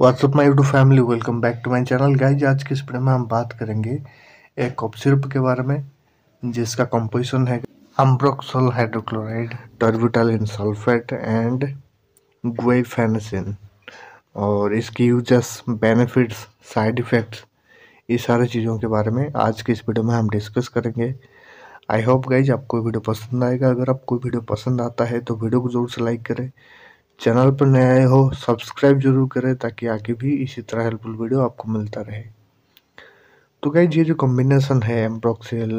WhatsApp my YouTube family welcome back to my channel guys आज के इस video में हम बात करेंगे एक ऑफ सिरप के बारे में जिसका कंपोजिशन है ambroxol hydrochloride terbutaline sulphate and guaifenesin और इसकी यूजस बेनिफिट्स साइड इफ़ेक्ट्स ये सारे चीज़ों के बारे में आज के इस वीडियो में हम डिस्कस करेंगे आई होप गाइज आपको वीडियो पसंद आएगा अगर आपको वीडियो पसंद आता है तो वीडियो को ज़रूर से लाइक करें चैनल पर नए आए हो सब्सक्राइब जरूर करें ताकि आगे भी इसी तरह हेल्पफुल वीडियो आपको मिलता रहे तो गाइज ये जो कॉम्बिनेसन है एम्ब्रोक्सिल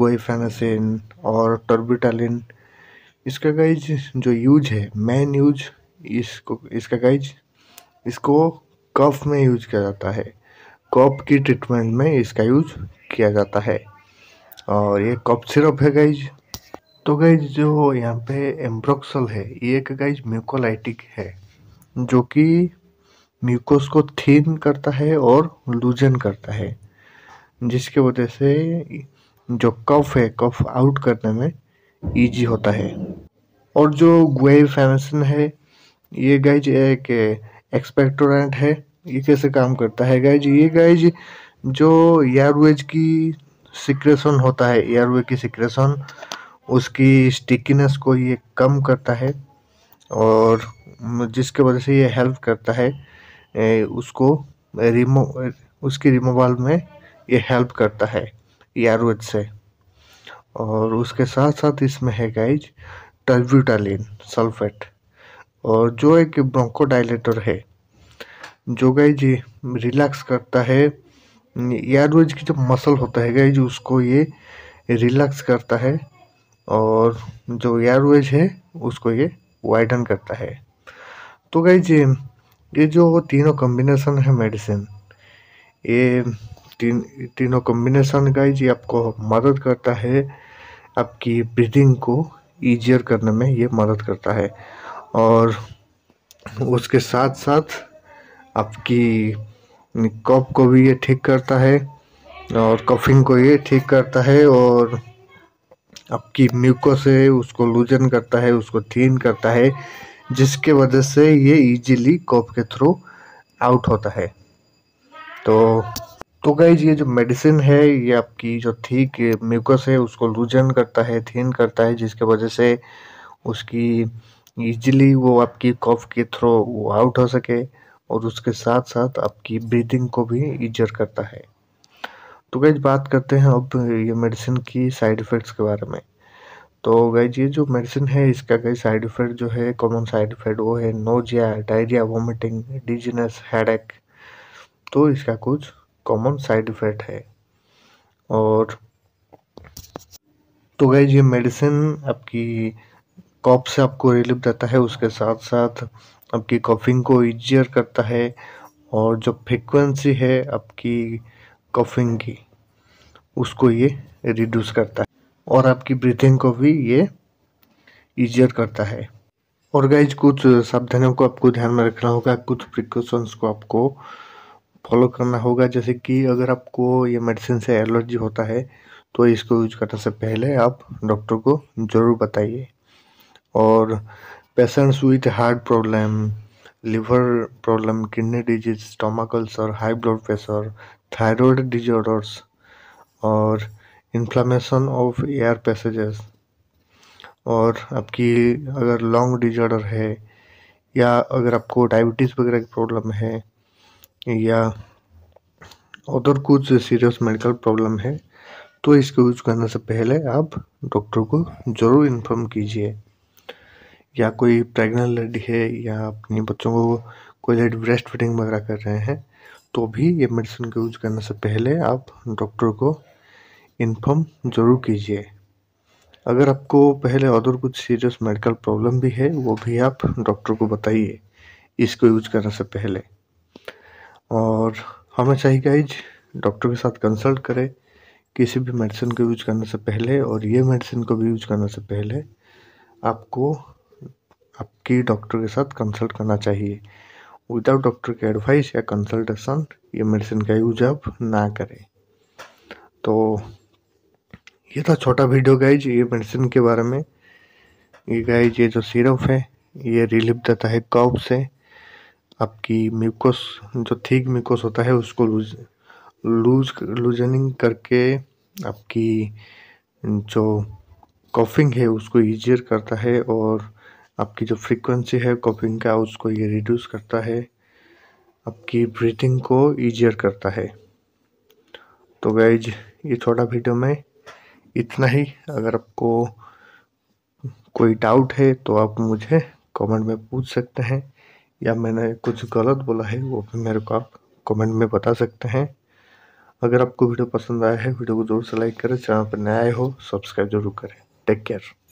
गोईफेनासिन और टर्बिटालिन इसका गाइज जो यूज है मेन यूज इसको इसका गाइज इसको कफ में यूज किया जाता है कफ की ट्रीटमेंट में इसका यूज किया जाता है और ये कफ सिरप है गाइज तो गाइज जो यहाँ पे एम्ब्रोक्सल है ये एक गाइज म्यूकोलाइटिक है जो कि म्यूकोस को थीन करता है और लूजन करता है जिसके वजह से जो कफ है कफ आउट करने में इजी होता है और जो फैमसन है ये गाइज एक एक्सपेक्टोरेंट है ये कैसे काम करता है गाइज ये गाइज जो एयरवेज की सिक्रेशन होता है एयरवे की सिक्रेशन उसकी स्टिकीनेस को ये कम करता है और जिसके वजह से ये हेल्प करता है उसको रिमो उसकी रिमूवल में ये हेल्प करता है यारवेज से और उसके साथ साथ इसमें है गाइज टर्ब्यूटालिन सल्फेट और जो एक ब्रोंकोडाइलेटर है जो गाइज रिलैक्स करता है यारवेज की जो मसल होता है गाइज उसको ये रिलैक्स करता है और जो एयरवेज है उसको ये वाइडन करता है तो जी ये जो तीनों कम्बिनेशन है मेडिसिन ये तीन तीनों कम्बिनेशन गाइज जी आपको मदद करता है आपकी ब्रीदिंग को ईजियर करने में ये मदद करता है और उसके साथ साथ आपकी कफ को भी ये ठीक करता है और कफिंग को ये ठीक करता है और आपकी म्यूकस है उसको लूजन करता है उसको थीन करता है जिसके वजह से ये इजीली कॉफ के थ्रू आउट होता है तो तो गई ये जो मेडिसिन है ये आपकी जो थीक म्यूकस है उसको लूजन करता है थीन करता है जिसके वजह से उसकी इजीली वो आपकी कॉफ के थ्रू वो आउट हो सके और उसके साथ साथ आपकी ब्रीथिंग को भी इजर करता है तो गैज बात करते हैं अब ये मेडिसिन की साइड इफ़ेक्ट्स के बारे में तो गैज ये जो मेडिसिन है इसका कई साइड इफ़ेक्ट जो है कॉमन साइड इफ़ेक्ट वो है nausea diarrhoea vomiting dizziness headache तो इसका कुछ कॉमन साइड इफ़ेक्ट है और तो गैज ये मेडिसिन आपकी कॉप से आपको रिलीफ देता है उसके साथ साथ आपकी कॉफिंग को इजियर करता है और जो फ्रिक्वेंसी है आपकी कफिंग की उसको ये रिड्यूस करता है और आपकी ब्रीथिंग को भी ये ईजियर करता है और गाइज कुछ सावधानियों को आपको ध्यान में रखना होगा कुछ प्रिकॉशंस को आपको फॉलो करना होगा जैसे कि अगर आपको ये मेडिसिन से एलर्जी होता है तो इसको यूज करने से पहले आप डॉक्टर को ज़रूर बताइए और patients with heart problem liver problem kidney disease stomach ulcer high blood pressure thyroid disorders और इन्फ्लामेशन ऑफ एयर पैसेजेस और आपकी अगर लॉन्ग डिजॉर्डर है या अगर आपको डायबिटीज़ वगैरह की प्रॉब्लम है या अदर कुछ सीरियस मेडिकल प्रॉब्लम है तो इसको यूज करने से पहले आप डॉक्टर को ज़रूर इन्फॉर्म कीजिए या कोई प्रेग्नेंट लेडी है या अपने बच्चों को कोई लेडी ब्रेस्ट फीडिंग वगैरह कर रहे हैं तो भी ये मेडिसिन को यूज करने से पहले आप डॉक्टर को इन्फॉर्म ज़रूर कीजिए अगर आपको पहले और कुछ सीरियस मेडिकल प्रॉब्लम भी है वो भी आप डॉक्टर को बताइए इसको यूज करने से पहले और हमें चाहिए गाइज डॉक्टर के साथ कंसल्ट करें किसी भी मेडिसिन को यूज करने से पहले और ये मेडिसिन को भी यूज करने से पहले आपको आपकी डॉक्टर के साथ कंसल्ट करना चाहिए विदाउट डॉक्टर के एडवाइस या कंसल्टेशन ये मेडिसिन का यूज आप ना करें तो ये था छोटा वीडियो गाइज ये मेडिसिन के बारे में ये गाइज ये जो सिरप है ये रिलीफ देता है कॉप से आपकी म्यूकोस जो थीक म्यूकोस होता है उसको लूज लूज लूजनिंग करके आपकी जो कॉफिंग है उसको ईजियर करता है और आपकी जो फ्रीक्वेंसी है कॉपिंग का उसको ये रिड्यूस करता है आपकी ब्रीथिंग को ईजियर करता है तो गाइज ये थोड़ा वीडियो में इतना ही अगर आपको कोई डाउट है तो आप मुझे कमेंट में पूछ सकते हैं या मैंने कुछ गलत बोला है वो भी मेरे को आप कमेंट में बता सकते हैं अगर आपको वीडियो पसंद आया है वीडियो को ज़रूर से लाइक करें चैनल पर नया आए हो सब्सक्राइब जरूर करें टेक केयर